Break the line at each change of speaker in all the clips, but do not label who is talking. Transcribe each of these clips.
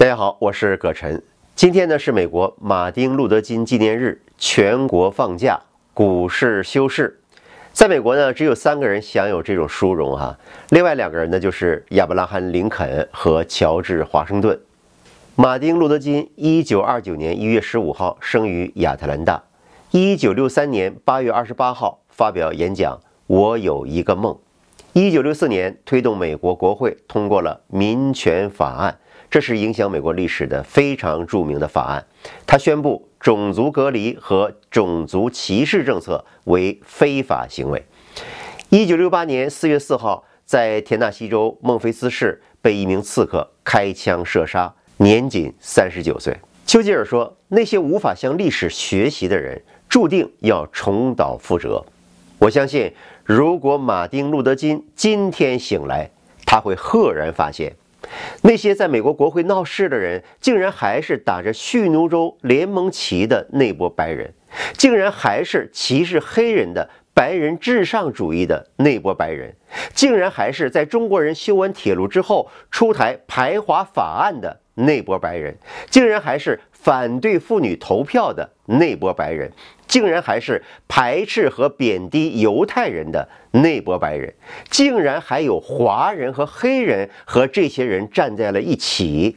大家好，我是葛晨。今天呢是美国马丁路德金纪念日，全国放假，股市休市。在美国呢，只有三个人享有这种殊荣哈。另外两个人呢，就是亚伯拉罕林肯和乔治华盛顿。马丁路德金，一九二九年一月十五号生于亚特兰大，一九六三年八月二十八号发表演讲《我有一个梦》，一九六四年推动美国国会通过了民权法案。这是影响美国历史的非常著名的法案，他宣布种族隔离和种族歧视政策为非法行为。一九六八年四月四号，在田纳西州孟菲斯市被一名刺客开枪射杀，年仅三十九岁。丘吉尔说：“那些无法向历史学习的人，注定要重蹈覆辙。”我相信，如果马丁·路德·金今天醒来，他会赫然发现。那些在美国国会闹事的人，竟然还是打着蓄奴州联盟旗的那波白人，竟然还是歧视黑人的白人至上主义的那波白人，竟然还是在中国人修完铁路之后出台排华法案的那波白人，竟然还是。反对妇女投票的那波白人，竟然还是排斥和贬低犹太人的那波白人，竟然还有华人和黑人和这些人站在了一起，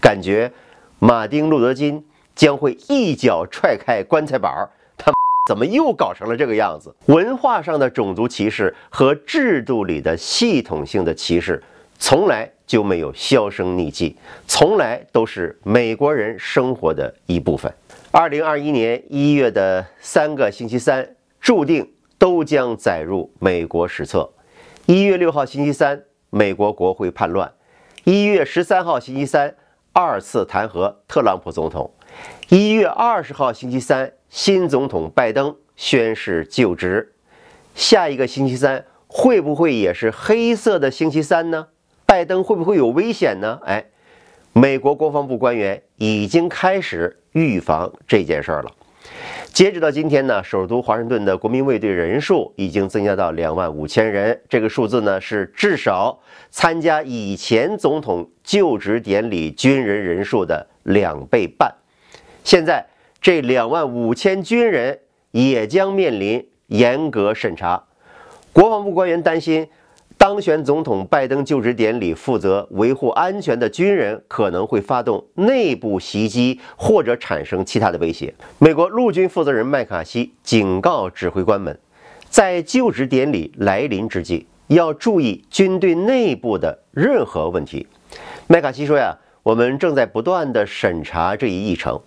感觉马丁·路德·金将会一脚踹开棺材板儿。他怎么又搞成了这个样子？文化上的种族歧视和制度里的系统性的歧视，从来。就没有销声匿迹，从来都是美国人生活的一部分。二零二一年一月的三个星期三注定都将载入美国史册。一月六号星期三，美国国会叛乱；一月十三号星期三，二次弹劾特朗普总统；一月二十号星期三，新总统拜登宣誓就职。下一个星期三会不会也是黑色的星期三呢？拜登会不会有危险呢？哎，美国国防部官员已经开始预防这件事儿了。截止到今天呢，首都华盛顿的国民卫队人数已经增加到两万五千人。这个数字呢，是至少参加以前总统就职典礼军人人数的两倍半。现在这两万五千军人也将面临严格审查。国防部官员担心。当选总统拜登就职典礼负责维护安全的军人可能会发动内部袭击或者产生其他的威胁。美国陆军负责人麦卡锡警告指挥官们，在就职典礼来临之际，要注意军队内部的任何问题。麦卡锡说：“呀，我们正在不断地审查这一议程，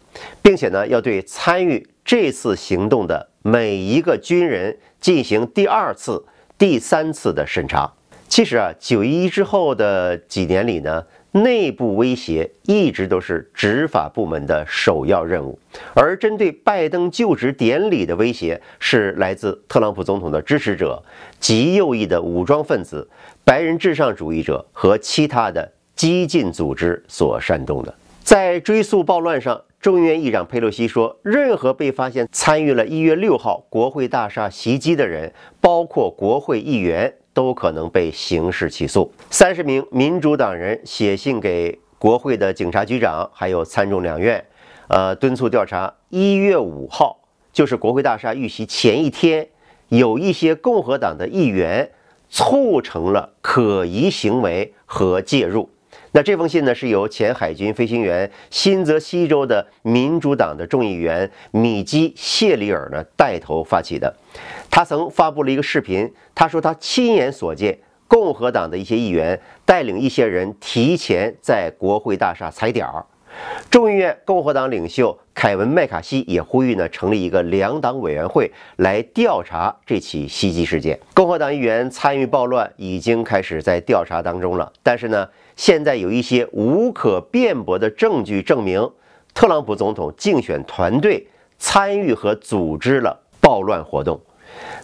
并且呢，要对参与这次行动的每一个军人进行第二次、第三次的审查。”其实啊，九一一之后的几年里呢，内部威胁一直都是执法部门的首要任务。而针对拜登就职典礼的威胁，是来自特朗普总统的支持者极右翼的武装分子、白人至上主义者和其他的激进组织所煽动的。在追溯暴乱上，众议院议长佩洛西说：“任何被发现参与了一月六号国会大厦袭击的人，包括国会议员。”都可能被刑事起诉。三十名民主党人写信给国会的警察局长，还有参众两院，呃，敦促调查。一月五号，就是国会大厦遇袭前一天，有一些共和党的议员促成了可疑行为和介入。那这封信呢，是由前海军飞行员、新泽西州的民主党的众议员米基谢里尔呢带头发起的。他曾发布了一个视频，他说他亲眼所见，共和党的一些议员带领一些人提前在国会大厦踩点儿。众议院共和党领袖凯文麦卡锡也呼吁呢，成立一个两党委员会来调查这起袭击事件。共和党议员参与暴乱已经开始在调查当中了，但是呢。现在有一些无可辩驳的证据证明，特朗普总统竞选团队参与和组织了暴乱活动。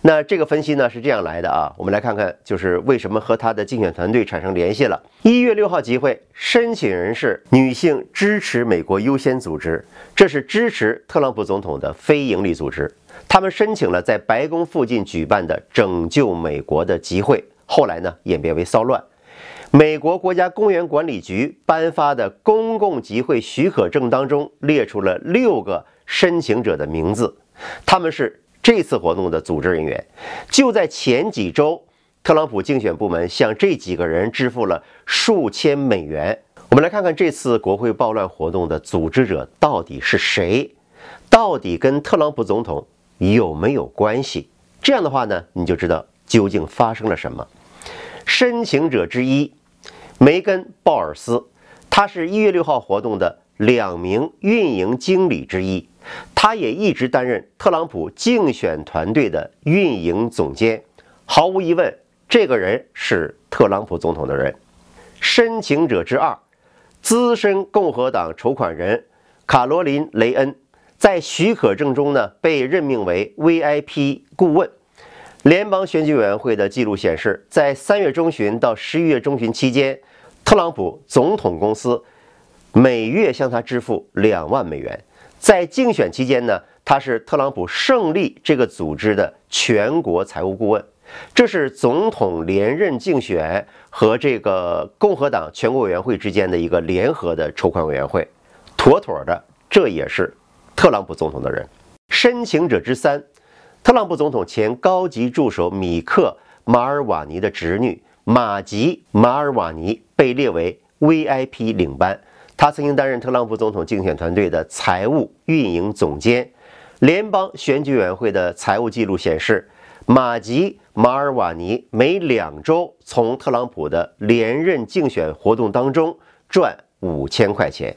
那这个分析呢是这样来的啊？我们来看看，就是为什么和他的竞选团队产生联系了。一月六号集会申请人是女性，支持美国优先组织，这是支持特朗普总统的非营利组织。他们申请了在白宫附近举办的拯救美国的集会，后来呢演变为骚乱。美国国家公园管理局颁发的公共集会许可证当中列出了六个申请者的名字，他们是这次活动的组织人员。就在前几周，特朗普竞选部门向这几个人支付了数千美元。我们来看看这次国会暴乱活动的组织者到底是谁，到底跟特朗普总统有没有关系？这样的话呢，你就知道究竟发生了什么。申请者之一。梅根·鲍尔斯，他是一月六号活动的两名运营经理之一，他也一直担任特朗普竞选团队的运营总监。毫无疑问，这个人是特朗普总统的人。申请者之二，资深共和党筹款人卡罗琳·雷恩，在许可证中呢被任命为 VIP 顾问。联邦选举委员会的记录显示，在三月中旬到十一月中旬期间。特朗普总统公司每月向他支付两万美元。在竞选期间呢，他是特朗普胜利这个组织的全国财务顾问。这是总统连任竞选和这个共和党全国委员会之间的一个联合的筹款委员会，妥妥的，这也是特朗普总统的人。申请者之三，特朗普总统前高级助手米克·马尔瓦尼的侄女。马吉马尔瓦尼被列为 V.I.P. 领班。他曾经担任特朗普总统竞选团队的财务运营总监。联邦选举委员会的财务记录显示，马吉马尔瓦尼每两周从特朗普的连任竞选活动当中赚五千块钱。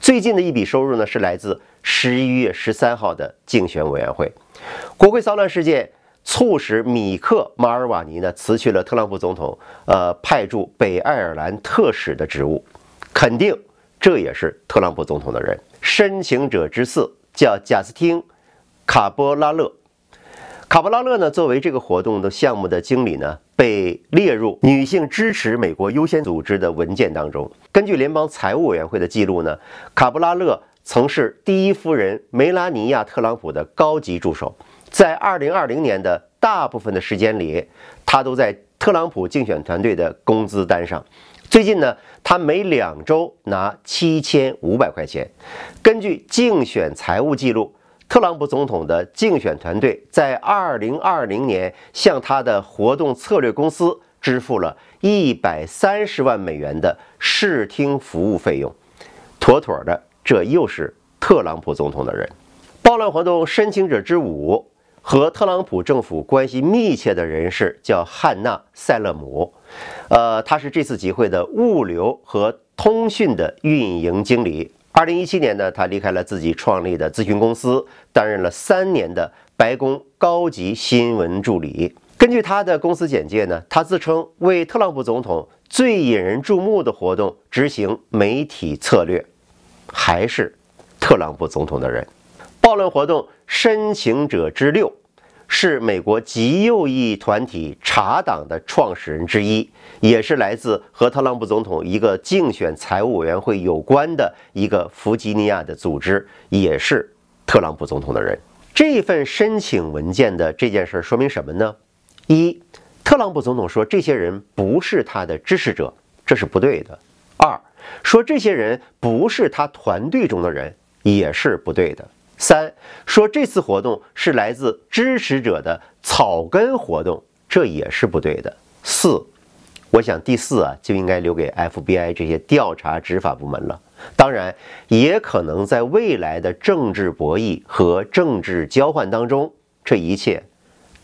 最近的一笔收入呢，是来自十一月十三号的竞选委员会。国会骚乱事件。促使米克·马尔瓦尼呢辞去了特朗普总统呃派驻北爱尔兰特使的职务，肯定这也是特朗普总统的人。申请者之四叫贾斯汀·卡波拉勒，卡波拉勒呢作为这个活动的项目的经理呢被列入女性支持美国优先组织的文件当中。根据联邦财务委员会的记录呢，卡波拉勒曾是第一夫人梅拉尼亚·特朗普的高级助手。在二零二零年的大部分的时间里，他都在特朗普竞选团队的工资单上。最近呢，他每两周拿七千五百块钱。根据竞选财务记录，特朗普总统的竞选团队在二零二零年向他的活动策略公司支付了一百三十万美元的视听服务费用。妥妥的，这又是特朗普总统的人。暴乱活动申请者之五。和特朗普政府关系密切的人士叫汉娜·塞勒姆，呃，他是这次集会的物流和通讯的运营经理。二零一七年呢，他离开了自己创立的咨询公司，担任了三年的白宫高级新闻助理。根据他的公司简介呢，他自称为特朗普总统最引人注目的活动执行媒体策略，还是特朗普总统的人。暴乱活动申请者之六是美国极右翼团体查党的创始人之一，也是来自和特朗普总统一个竞选财务委员会有关的一个弗吉尼亚的组织，也是特朗普总统的人。这份申请文件的这件事说明什么呢？一，特朗普总统说这些人不是他的支持者，这是不对的。二，说这些人不是他团队中的人也是不对的。三说这次活动是来自支持者的草根活动，这也是不对的。四，我想第四啊就应该留给 FBI 这些调查执法部门了。当然，也可能在未来的政治博弈和政治交换当中，这一切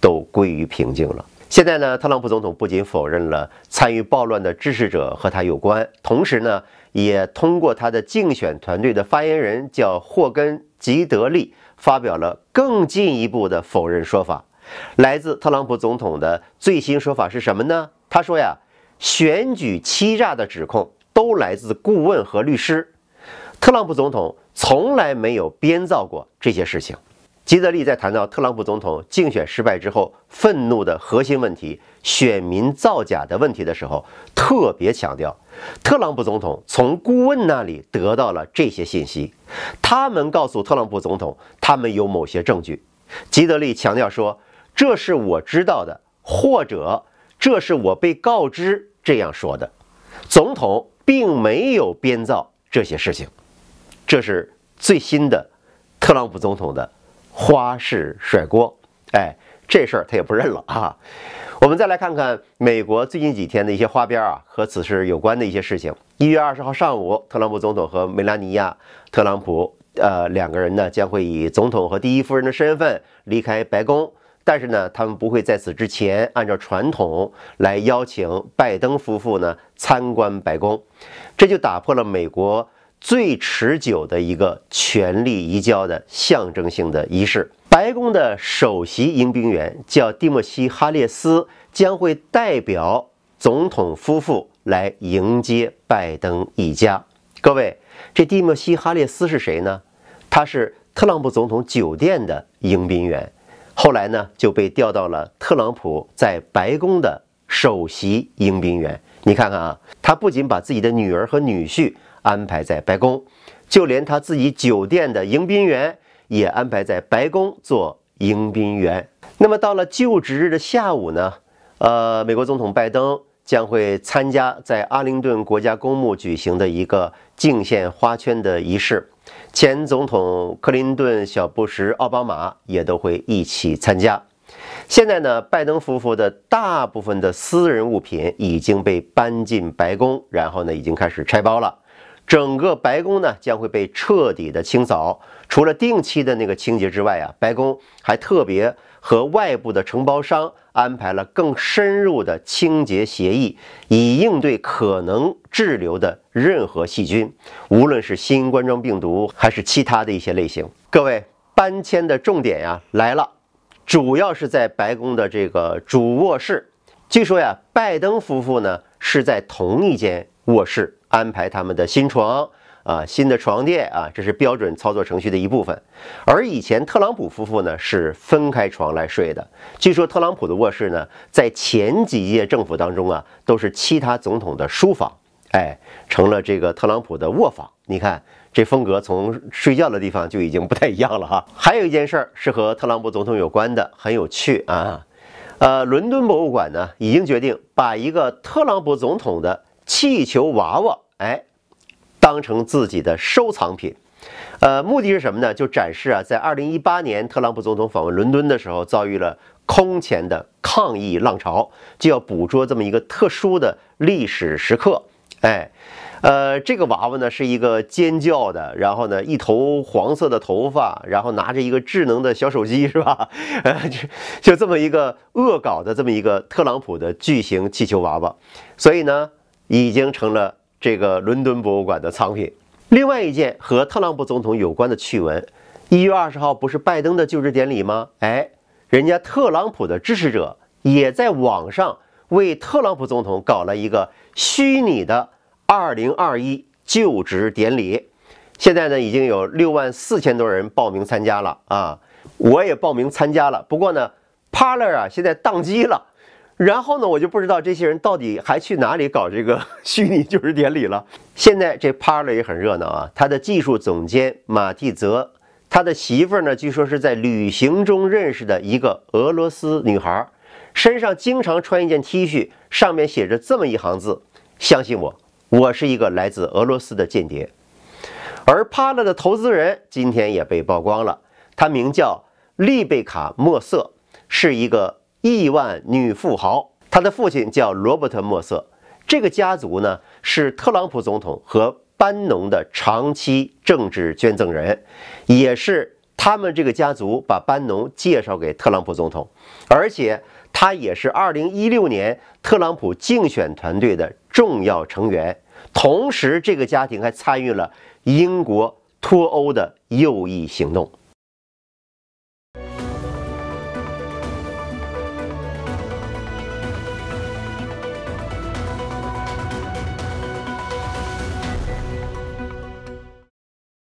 都归于平静了。现在呢，特朗普总统不仅否认了参与暴乱的支持者和他有关，同时呢，也通过他的竞选团队的发言人叫霍根。吉德利发表了更进一步的否认说法。来自特朗普总统的最新说法是什么呢？他说呀，选举欺诈的指控都来自顾问和律师。特朗普总统从来没有编造过这些事情。基德利在谈到特朗普总统竞选失败之后愤怒的核心问题——选民造假的问题的时候，特别强调，特朗普总统从顾问那里得到了这些信息，他们告诉特朗普总统，他们有某些证据。基德利强调说：“这是我知道的，或者这是我被告知这样说的。总统并没有编造这些事情，这是最新的特朗普总统的。”花式甩锅，哎，这事儿他也不认了哈。我们再来看看美国最近几天的一些花边啊，和此事有关的一些事情。一月二十号上午，特朗普总统和梅拉尼亚特朗普呃两个人呢，将会以总统和第一夫人的身份离开白宫，但是呢，他们不会在此之前按照传统来邀请拜登夫妇呢参观白宫，这就打破了美国。最持久的一个权力移交的象征性的仪式，白宫的首席迎宾员叫蒂莫西·哈列斯，将会代表总统夫妇来迎接拜登一家。各位，这蒂莫西·哈列斯是谁呢？他是特朗普总统酒店的迎宾员，后来呢就被调到了特朗普在白宫的首席迎宾员。你看看啊，他不仅把自己的女儿和女婿。安排在白宫，就连他自己酒店的迎宾员也安排在白宫做迎宾员。那么到了就职日的下午呢？呃，美国总统拜登将会参加在阿灵顿国家公墓举行的一个敬献花圈的仪式，前总统克林顿、小布什、奥巴马也都会一起参加。现在呢，拜登夫妇的大部分的私人物品已经被搬进白宫，然后呢，已经开始拆包了。整个白宫呢将会被彻底的清扫，除了定期的那个清洁之外啊，白宫还特别和外部的承包商安排了更深入的清洁协议，以应对可能滞留的任何细菌，无论是新型冠状病毒还是其他的一些类型。各位，搬迁的重点呀来了，主要是在白宫的这个主卧室。据说呀，拜登夫妇呢是在同一间卧室。安排他们的新床啊，新的床垫啊，这是标准操作程序的一部分。而以前特朗普夫妇呢是分开床来睡的。据说特朗普的卧室呢，在前几届政府当中啊，都是其他总统的书房，哎，成了这个特朗普的卧房。你看这风格，从睡觉的地方就已经不太一样了哈。还有一件事儿是和特朗普总统有关的，很有趣啊。呃，伦敦博物馆呢已经决定把一个特朗普总统的。气球娃娃，哎，当成自己的收藏品，呃，目的是什么呢？就展示啊，在二零一八年特朗普总统访问伦敦的时候，遭遇了空前的抗议浪潮，就要捕捉这么一个特殊的历史时刻，哎，呃，这个娃娃呢是一个尖叫的，然后呢一头黄色的头发，然后拿着一个智能的小手机，是吧？呃，就就这么一个恶搞的这么一个特朗普的巨型气球娃娃，所以呢。已经成了这个伦敦博物馆的藏品。另外一件和特朗普总统有关的趣闻：一月二十号不是拜登的就职典礼吗？哎，人家特朗普的支持者也在网上为特朗普总统搞了一个虚拟的二零二一就职典礼。现在呢，已经有六万四千多人报名参加了啊！我也报名参加了，不过呢，Parler 啊现在宕机了。然后呢，我就不知道这些人到底还去哪里搞这个 虚拟就职典礼了。现在这帕勒也很热闹啊，他的技术总监马蒂泽，他的媳妇儿呢，据说是在旅行中认识的一个俄罗斯女孩，身上经常穿一件 T 恤，上面写着这么一行字：“相信我，我是一个来自俄罗斯的间谍。”而帕勒的投资人今天也被曝光了，他名叫丽贝卡·莫瑟，是一个。亿万女富豪，她的父亲叫罗伯特·莫瑟。这个家族呢是特朗普总统和班农的长期政治捐赠人，也是他们这个家族把班农介绍给特朗普总统。而且，他也是2016年特朗普竞选团队的重要成员。同时，这个家庭还参与了英国脱欧的右翼行动。